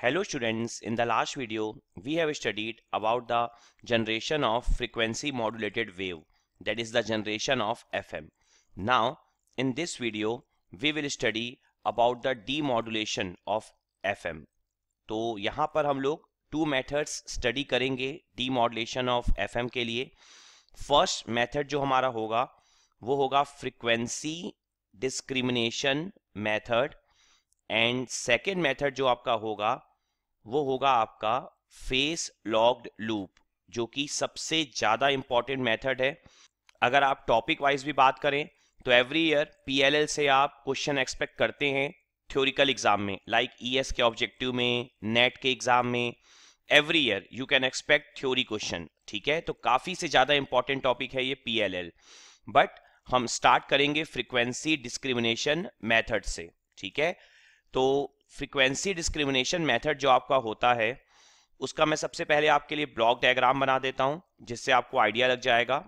Hello students, in the last video we have studied about the generation of frequency modulated wave that is the generation of FM. Now in this video we will study about the demodulation of FM. तो यहाँ पर हम लोग two methods study करेंगे demodulation of FM के लिए first method जो हमारा होगा वो होगा frequency discrimination method and second method जो आपका होगा वो होगा आपका फेस लॉग्ड लूप जो कि सबसे ज़्यादा इंपॉर्टेंट मेथड है अगर आप टॉपिक वाइज भी बात करें तो एवरी ईयर पीएलएल से आप क्वेश्चन एक्सपेक्ट करते हैं थ्योरिकल एग्जाम में लाइक like ईएस e के ऑब्जेक्टिव में नेट के एग्जाम में every year you can expect theory question ठीक है तो काफ़ी से ज़्यादा इंपॉर्टेंट टॉपिक है ये पीएलएल बट हम स्टार्ट करेंगे फ्रीक्वेंसी डिस्क्रिमिनेशन मेथड से ठीक है तो फ्रीक्वेंसी डिस्क्रिमिनेशन मेथड जो आपका होता है उसका मैं सबसे पहले आपके लिए ब्लॉक डायग्राम बना देता हूं जिससे आपको आइडिया लग जाएगा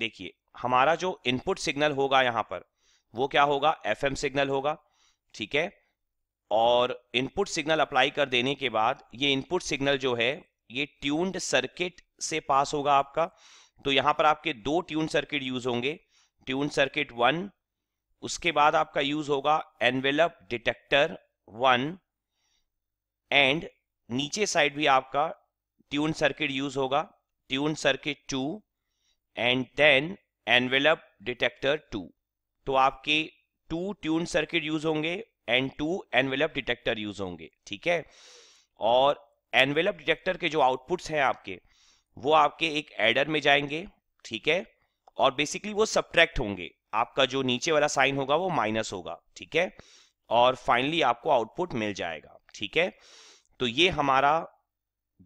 देखिए हमारा जो इनपुट सिग्नल होगा यहां पर वो क्या होगा एफ सिग्नल होगा ठीक है और इनपुट सिग्नल अप्लाई कर देने के बाद ये इनपुट सिग्नल जो है ये ट्यून्ड सर्किट से पास होगा आपका तो यहां पर आपके दो ट्यून सर्किट यूज होंगे ट्यून सर्किट वन उसके बाद आपका यूज होगा एनवेलप डिटेक्टर वन एंड नीचे साइड भी आपका ट्यून सर्किट यूज होगा tune circuit two and then envelope detector two तो आपके टू ट्यून सर्किट यूज होंगे and two envelope detector use होंगे ठीक है और एनवेलप डिटेक्टर के जो आउटपुट्स हैं आपके वो आपके एक एडर में जाएंगे ठीक है और बेसिकली वो सब्ट्रैक्ट होंगे आपका जो नीचे वाला साइन होगा वो माइनस होगा ठीक है और फाइनली आपको आउटपुट मिल जाएगा ठीक है तो ये हमारा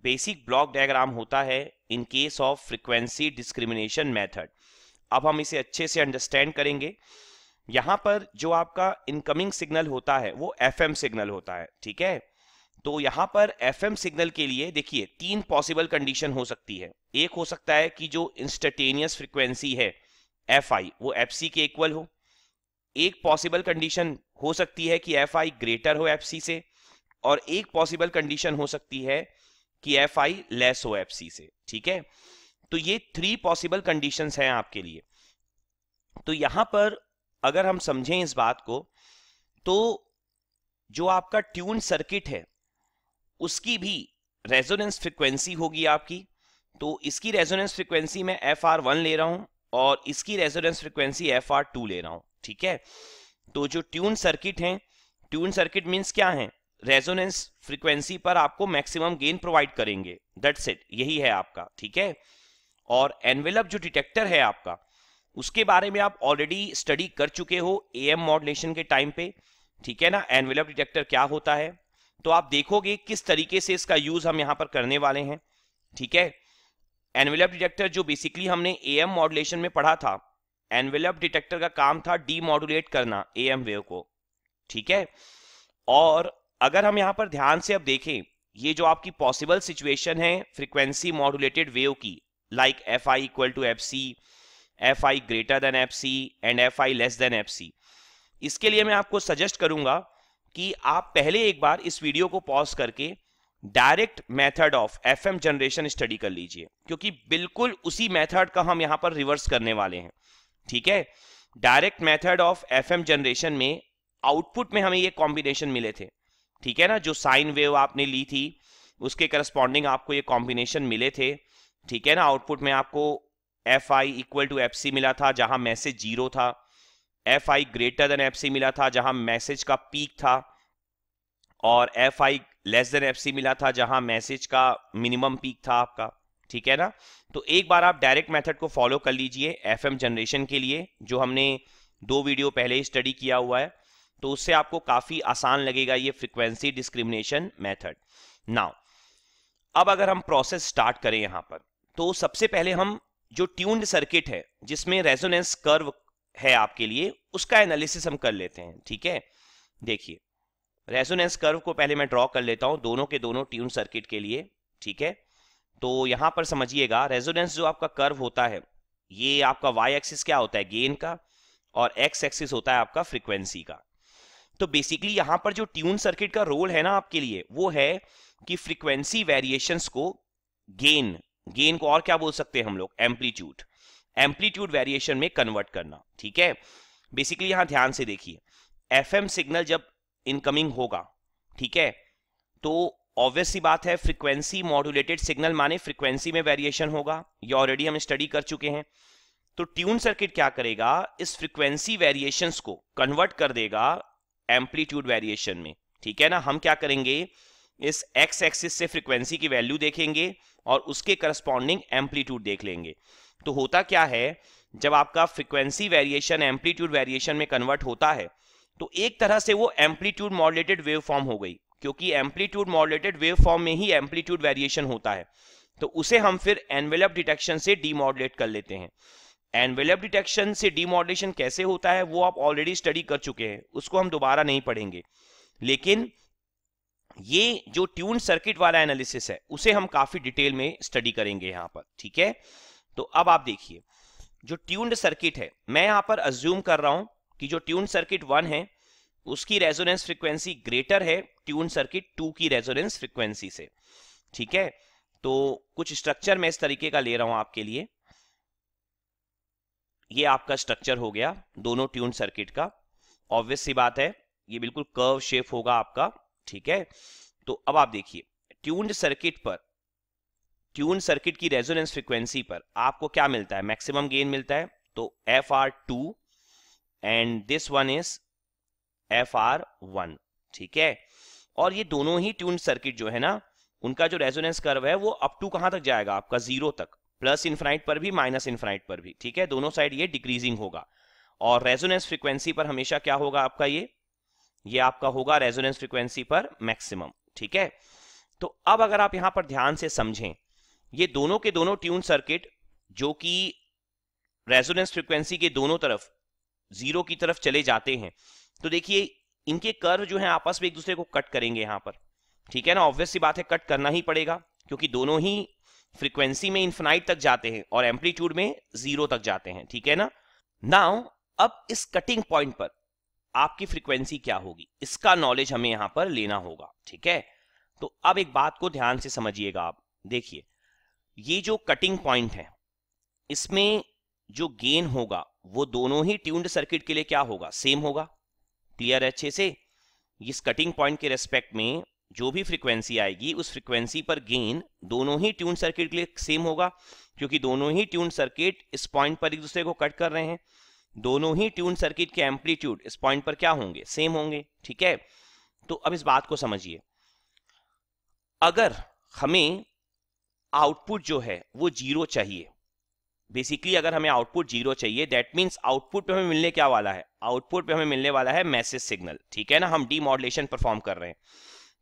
बेसिक ब्लॉक डायग्राम होता है in case of frequency discrimination method अब हम इसे अच्छे से अंडरस्टैंड करेंगे यहां पर जो आपका इनकमिंग सिग्नल होता है वो एफएम सिग्नल होता है ठीक है तो यहां पर एफएम सिग्नल के लिए देखिए तीन पॉसिबल कंडीशन हो सकती है एक हो सकता है कि जो इंस्टेटेनियस फ्रीक्वेंसी है एफ आई वो एफ सी के इक्वल हो एक पॉसिबल कंडीशन हो सकती है कि एफ आई ग्रेटर हो एफ सी से और एक पॉसिबल कंडीशन हो सकती है कि एफ आई लेस हो एफ सी से ठीक है तो ये थ्री पॉसिबल कंडीशंस हैं आपके लिए तो यहां पर अगर हम समझें इस बात को तो जो आपका ट्यून सर्किट है उसकी भी रेजोनेंस फ्रिक्वेंसी होगी आपकी तो इसकी रेजोनेंस फ्रिक्वेंसी मैं एफ आर वन ले रहा हूं और इसकी resonance frequency F R two ले रहा हूं ठीक है तो जो ट्यून सर्किट हैं ट्यून सर्किट मीन्स क्या है रेजोनेंस फ्रीक्वेंसी पर आपको मैक्सिमम गेन प्रोवाइड करेंगे दैट्स इट यही है आपका ठीक है और एनवेलप जो डिटेक्टर है आपका उसके बारे में आप ऑलरेडी स्टडी कर चुके हो एएम मॉडलेशन के टाइम पे ठीक है ना एनवेलप डिटेक्टर क्या होता है तो आप देखोगे किस तरीके से इसका यूज हम यहां पर करने वाले हैं ठीक है एनवेलप डिटेक्टर जो बेसिकली हमने ए एम मॉडलेशन में पढ़ा था एनवेलप डिटेक्टर का काम था डीमोडुलेट करना ए एम वेव को ठीक है हाँ। और अगर हम यहां पर ध्यान से अब देखें ये जो आपकी पॉसिबल सिचुएशन है फ्रीक्वेंसी मॉडुलेटेड वेव की like F I equal to F C F I greater than F C and F I less than F C इसके लिए मैं आपको सजेस्ट करूंगा कि आप पहले एक बार इस वीडियो को पॉज करके direct method of F generation study कर लीजिए क्योंकि बिल्कुल उसी मेथड का हम यहां पर रिवर्स करने वाले हैं ठीक है direct method of M generation में आउटपुट में हमें ये कॉम्बिनेशन मिले थे ठीक है ना जो साइन वेव आपने ली थी उसके करस्पॉन्डिंग आपको ये कॉम्बिनेशन मिले थे ठीक है ना आउटपुट में आपको F I equal to F C मिला था जहां मैसेज जीरो था F I greater than F C मिला था जहां मैसेज का पीक था और F I less than F C मिला था जहां मैसेज का मिनिमम पीक था आपका ठीक है ना तो एक बार आप डायरेक्ट मेथड को फॉलो कर लीजिए एफएम जनरेशन के लिए जो हमने दो वीडियो पहले ही स्टडी किया हुआ है तो उससे आपको काफ़ी आसान लगेगा ये फ्रिक्वेंसी डिस्क्रिमिनेशन मेथड नाउ अब अगर हम प्रोसेस स्टार्ट करें यहां पर तो सबसे पहले हम जो ट्यून्ड सर्किट है जिसमें रेजोनेंस कर्व है आपके लिए उसका एनालिसिस हम कर लेते हैं ठीक है देखिए रेजोनेंस कर्व को पहले मैं ड्रॉ कर लेता हूं दोनों के दोनों ट्यून सर्किट के लिए ठीक है तो यहां पर समझिएगा रेजोनेंस जो आपका कर्व होता है ये आपका वाई एक्सिस क्या होता है गेन का और एक्स एक्सिस होता है आपका फ्रीक्वेंसी का तो बेसिकली यहां पर जो ट्यून सर्किट का रोल है ना आपके लिए वो है कि फ्रीक्वेंसी वेरिएशंस को गेन गेन को और क्या बोल सकते हैं हम लोग एम्पलीट्यूड एम्पलीट्यूड वेरिएशन में कन्वर्ट करना ठीक है बेसिकली यहां ध्यान से देखिए एफ सिग्नल जब इनकमिंग होगा ठीक है तो ऑब्वियस सी बात है फ्रीक्वेंसी मॉड्यूलेटेड सिग्नल माने फ्रीक्वेंसी में वेरिएशन होगा ये ऑलरेडी हम स्टडी कर चुके हैं तो ट्यून सर्किट क्या करेगा इस फ्रीक्वेंसी वेरिएशन को कन्वर्ट कर देगा एम्पलीट्यूड वेरिएशन में ठीक है ना हम क्या करेंगे इस एक्स एक्सिस से फ्रीक्वेंसी की वैल्यू देखेंगे और उसके करस्पॉन्डिंग एम्पलीट्यूड देख लेंगे तो होता क्या है जब आपका फ्रीक्वेंसी वेरिएशन एम्पलीट्यूड वेरिएशन में कन्वर्ट होता है तो एक तरह से वो एम्पलीट्यूड मॉडलेटेड वेव फॉर्म हो गई क्योंकि एम्पलीट्यूड मॉडलेटेड वेव फॉर्म में ही एम्पलीट्यूड वेरिएशन होता है तो उसे हम फिर एनवेलप डिटेक्शन से डीमॉडलेट कर लेते हैं एनवेलप डिटेक्शन से डीमॉडलेशन कैसे होता है वो आप ऑलरेडी स्टडी कर चुके हैं उसको हम दोबारा नहीं पढ़ेंगे लेकिन ये जो ट्यून सर्किट वाला एनालिसिस है उसे हम काफी डिटेल में स्टडी करेंगे यहाँ पर ठीक है तो अब आप देखिए जो ट्यून्ड सर्किट है मैं यहां पर अज्यूम कर रहा हूं कि जो ट्यून सर्किट वन है उसकी रेजोनेंस फ्रिक्वेंसी ग्रेटर है ट्यून सर्किट टू की रेजोनेंस फ्रिक्वेंसी से ठीक है तो कुछ स्ट्रक्चर मैं इस तरीके का ले रहा हूं आपके लिए ये आपका स्ट्रक्चर हो गया दोनों ट्यून सर्किट का ऑब्वियस सी बात है ये बिल्कुल कर्व शेप होगा आपका ठीक है तो अब आप देखिए ट्यून्ड सर्किट पर ट्यून सर्किट की रेजोनेंस फ्रिक्वेंसी पर आपको क्या मिलता है मैक्सिमम गेन मिलता है तो F R two and this one is F R one ठीक है और ये दोनों ही ट्यून सर्किट जो है ना उनका जो रेजोनेंस कर्व है वो अप टू कहां तक जाएगा आपका जीरो तक प्लस इन्फाइट पर भी माइनस इन्फाइट पर भी ठीक है दोनों साइड ये डिक्रीजिंग होगा और रेजोनेंस फ्रिक्वेंसी पर हमेशा क्या होगा आपका ये ये आपका होगा रेजोनेंस फ्रिक्वेंसी पर मैक्सिमम ठीक है तो अब अगर आप यहां पर ध्यान से समझें ये दोनों के दोनों ट्यून सर्किट जो कि रेजोनेंस फ्रिक्वेंसी के दोनों तरफ जीरो की तरफ चले जाते हैं तो देखिए इनके कर्व जो है आपस में एक दूसरे को कट करेंगे यहां पर ठीक है ना ऑब्वियस सी बात है कट करना ही पड़ेगा क्योंकि दोनों ही फ्रीक्वेंसी में इन्फिनाइट तक जाते हैं और एम्पलीट्यूड में जीरो तक जाते हैं ठीक है ना नाउ अब इस कटिंग पॉइंट पर आपकी फ्रीक्वेंसी क्या होगी इसका नॉलेज हमें यहां पर लेना होगा ठीक है तो अब एक बात को ध्यान से समझिएगा आप देखिए ये जो कटिंग पॉइंट है इसमें जो गेन होगा वो दोनों ही ट्यून्ड सर्किट के लिए क्या होगा सेम होगा क्लियर है अच्छे से इस कटिंग पॉइंट के रेस्पेक्ट में जो भी फ्रीक्वेंसी आएगी उस फ्रीक्वेंसी पर गेन दोनों ही ट्यून सर्किट के लिए सेम होगा क्योंकि दोनों ही ट्यून सर्किट इस पॉइंट पर एक दूसरे को कट कर रहे हैं दोनों ही ट्यून सर्किट के एम्पलीट्यूड इस पॉइंट पर क्या होंगे सेम होंगे ठीक है तो अब इस बात को समझिए अगर हमें आउटपुट जो है वो जीरो चाहिए बेसिकली अगर हमें आउटपुट जीरो चाहिए दैट मीन्स आउटपुट पे हमें मिलने क्या वाला है आउटपुट पे हमें मिलने वाला है मैसेज सिग्नल ठीक है ना हम डी मॉडलेशन परफॉर्म कर रहे हैं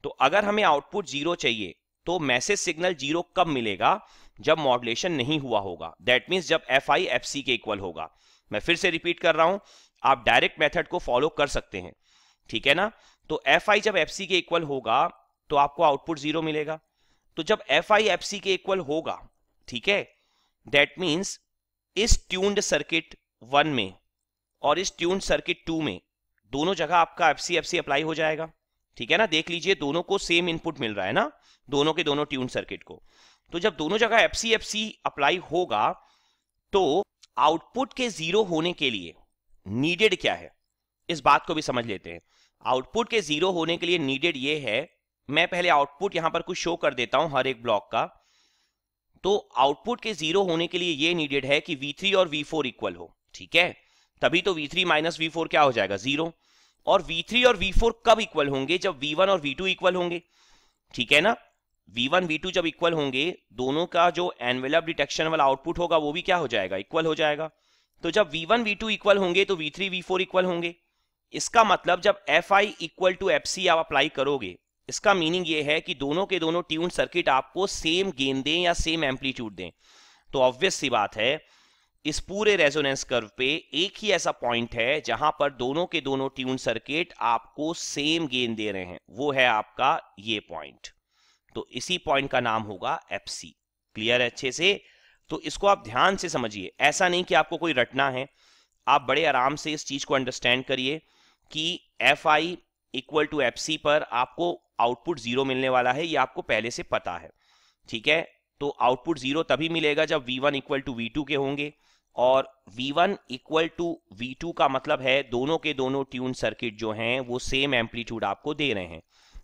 तो अगर हमें आउटपुट जीरो चाहिए तो मैसेज सिग्नल जीरो कब मिलेगा जब मॉडलेशन नहीं हुआ होगा दैट मीन्स जब एफ आई एफ सी के इक्वल होगा मैं फिर से रिपीट कर रहा हूं आप डायरेक्ट मेथड को फॉलो कर सकते हैं ठीक है ना तो एफ आई जब एफ सी के इक्वल होगा तो आपको आउटपुट जीरो मिलेगा तो जब एफ आई एफ सी के इक्वल होगा ठीक है दैट मीन्स इस ट्यून्ड सर्किट वन में और इस ट्यून्ड सर्किट टू में दोनों जगह आपका F C F C apply हो जाएगा ठीक है ना देख लीजिए दोनों को सेम इनपुट मिल रहा है ना दोनों के दोनों ट्यून सर्किट को तो जब दोनों जगह एफ सी अप्लाई होगा तो आउटपुट के जीरो होने के लिए नीडेड क्या है इस बात को भी समझ लेते हैं आउटपुट के जीरो होने के लिए नीडेड ये है मैं पहले आउटपुट यहां पर कुछ शो कर देता हूं हर एक ब्लॉक का तो आउटपुट के जीरो होने के लिए ये नीडेड है कि V3 और V4 इक्वल हो ठीक है तभी तो V3 माइनस फोर क्या हो जाएगा जीरो और V3 और V4 कब इक्वल होंगे जब V1 और V2 इक्वल होंगे ठीक है ना V1 V2 जब इक्वल होंगे दोनों का जो एनवेलप डिटेक्शन वाला आउटपुट होगा वो भी क्या हो जाएगा इक्वल हो जाएगा तो जब V1 V2 इक्वल होंगे तो V3 V4 इक्वल होंगे इसका मतलब जब F I equal to F C आप अप्लाई करोगे इसका मीनिंग ये है कि दोनों के दोनों ट्यून सर्किट आपको सेम गेन दें या सेम एम्पलीट्यूड दें तो ऑब्वियस सी बात है इस पूरे रेजोनेंस कर्व पे एक ही ऐसा पॉइंट है जहां पर दोनों के दोनों ट्यून सर्किट आपको सेम गेन दे रहे हैं वो है आपका ये पॉइंट तो इसी पॉइंट का नाम होगा एफसी क्लियर है अच्छे से तो इसको आप ध्यान से समझिए ऐसा नहीं कि आपको कोई रटना है आप बड़े आराम से इस चीज को अंडरस्टैंड करिए कि F I equal to F पर आपको आउटपुट जीरो मिलने वाला है ये आपको पहले से पता है ठीक है तो आउटपुट जीरो तभी मिलेगा जब V one equal to V two के होंगे और V1 one equal to we का मतलब है दोनों के दोनों ट्यून सर्किट जो हैं वो सेम एम्पलीट्यूड आपको दे रहे हैं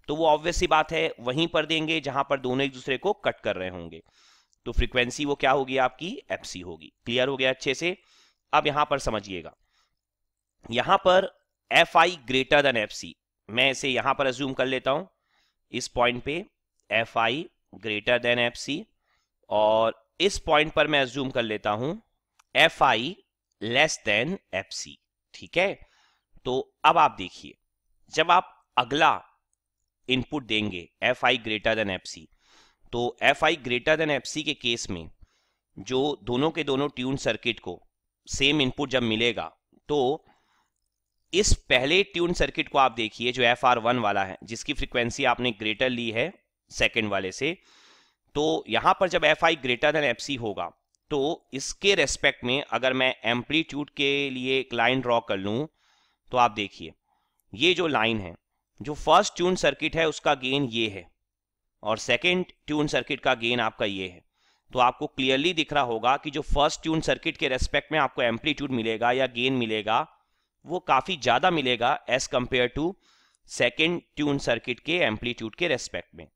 तो वो ऑब्वियस सी बात है वहीं पर देंगे जहां पर दोनों एक दूसरे को कट कर रहे होंगे तो फ्रीक्वेंसी वो क्या होगी आपकी एफ होगी क्लियर हो गया अच्छे से अब यहां पर समझिएगा यहां पर F I greater than F C मैं इसे यहां पर अज्यूम कर लेता हूं इस पॉइंट पे F I greater than F C और इस पॉइंट पर मैं अज्यूम कर लेता हूं F I less than F C ठीक है तो अब आप देखिए जब आप अगला इनपुट देंगे F I greater than F C तो F I greater than F C के केस में जो दोनों के दोनों ट्यून सर्किट को सेम इनपुट जब मिलेगा तो इस पहले ट्यून सर्किट को आप देखिए जो एफ आर वन वाला है जिसकी फ्रीक्वेंसी आपने ग्रेटर ली है सेकेंड वाले से तो यहां पर जब F I greater than F C होगा तो इसके रेस्पेक्ट में अगर मैं एम्पलीट्यूड के लिए एक लाइन ड्रॉ कर लूँ तो आप देखिए ये जो लाइन है जो फर्स्ट ट्यून सर्किट है उसका गेन ये है और सेकेंड ट्यून सर्किट का गेन आपका ये है तो आपको क्लियरली दिख रहा होगा कि जो फर्स्ट ट्यून सर्किट के रेस्पेक्ट में आपको एम्पलीट्यूड मिलेगा या गेन मिलेगा वो काफ़ी ज़्यादा मिलेगा as compare to second tune circuit के एम्पलीट्यूड के रेस्पेक्ट में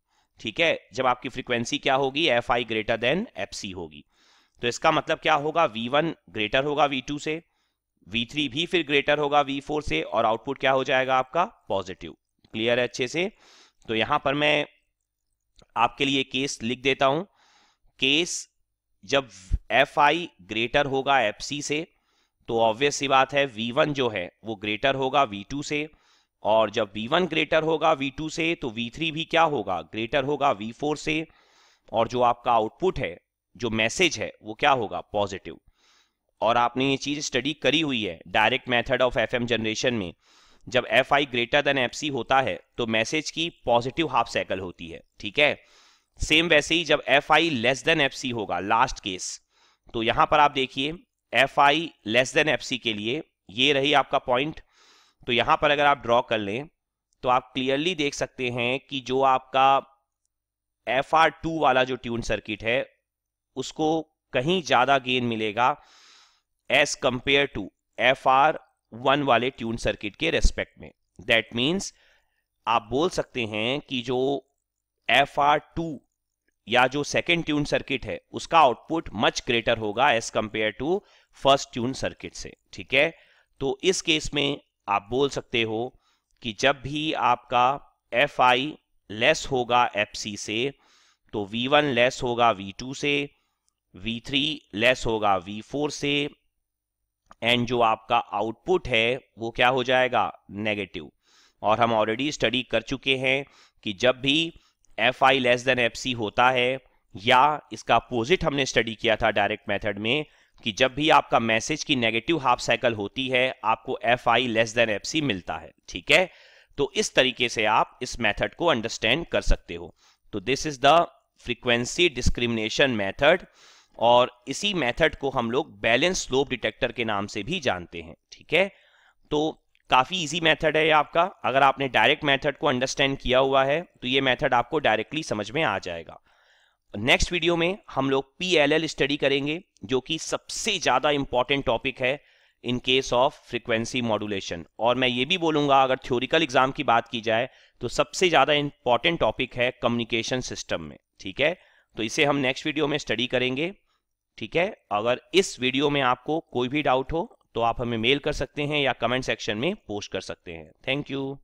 ठीक है जब आपकी फ्रीक्वेंसी क्या होगी F I greater than F C होगी तो इसका मतलब क्या होगा वी वन ग्रेटर होगा वी टू से वी थ्री भी फिर ग्रेटर होगा वी फोर से और आउटपुट क्या हो जाएगा आपका पॉजिटिव क्लियर है अच्छे से तो यहां पर मैं आपके लिए केस लिख देता हूं केस जब एफ आई ग्रेटर होगा एफ सी से तो ऑब्वियस सी बात है V1 जो है वो ग्रेटर होगा V2 से और जब V1 ग्रेटर होगा V2 से तो V3 भी क्या होगा ग्रेटर होगा V4 से और जो आपका आउटपुट है जो मैसेज है वो क्या होगा पॉजिटिव और आपने ये चीज़ स्टडी करी हुई है direct method of F generation में जब F I greater than F C होता है तो मैसेज की पॉजिटिव हाफ साइकिल होती है ठीक है सेम वैसे ही जब F I less than F C होगा लास्ट केस तो यहां पर आप देखिए F I less than F C के लिए ये रही आपका पॉइंट तो यहां पर अगर आप ड्रॉ कर लें तो आप क्लियरली देख सकते हैं कि जो आपका एफ आर टू वाला जो ट्यून सर्किट है उसको कहीं ज़्यादा गेन मिलेगा as compare to F R one वाले ट्यून सर्किट के रेस्पेक्ट में दैट मीन्स आप बोल सकते हैं कि जो एफ आर टू या जो सेकेंड ट्यून सर्किट है उसका आउटपुट मच ग्रेटर होगा as compare to first tune circuit से ठीक है तो इस केस में आप बोल सकते हो कि जब भी आपका एफ आई लेस होगा एफ सी से तो वी वन लेस होगा वी टू से वी थ्री लेस होगा वी फोर से एंड जो आपका आउटपुट है वो क्या हो जाएगा नेगेटिव और हम ऑलरेडी स्टडी कर चुके हैं कि जब भी F I less than F C होता है या इसका अपोजिट हमने स्टडी किया था डायरेक्ट मेथड में कि जब भी आपका मैसेज की नेगेटिव हाफ साइकिल होती है आपको F I less than F C मिलता है ठीक है तो इस तरीके से आप इस मेथड को अंडरस्टैंड कर सकते हो तो this is the frequency discrimination method और इसी मेथड को हम लोग बैलेंस स्लोप डिटेक्टर के नाम से भी जानते हैं ठीक है तो काफ़ी इजी मेथड है आपका अगर आपने डायरेक्ट मेथड को अंडरस्टैंड किया हुआ है तो ये मेथड आपको डायरेक्टली समझ में आ जाएगा नेक्स्ट वीडियो में हम लोग पी एल एल स्टडी करेंगे जो कि सबसे ज़्यादा इंपॉर्टेंट टॉपिक है in case of frequency modulation और मैं ये भी बोलूंगा अगर थ्योरिकल एग्जाम की बात की जाए तो सबसे ज़्यादा इंपॉर्टेंट टॉपिक है कम्युनिकेशन सिस्टम में ठीक है तो इसे हम नेक्स्ट वीडियो में स्टडी करेंगे ठीक है अगर इस वीडियो में आपको कोई भी डाउट हो तो आप हमें मेल कर सकते हैं या कमेंट सेक्शन में पोस्ट कर सकते हैं थैंक यू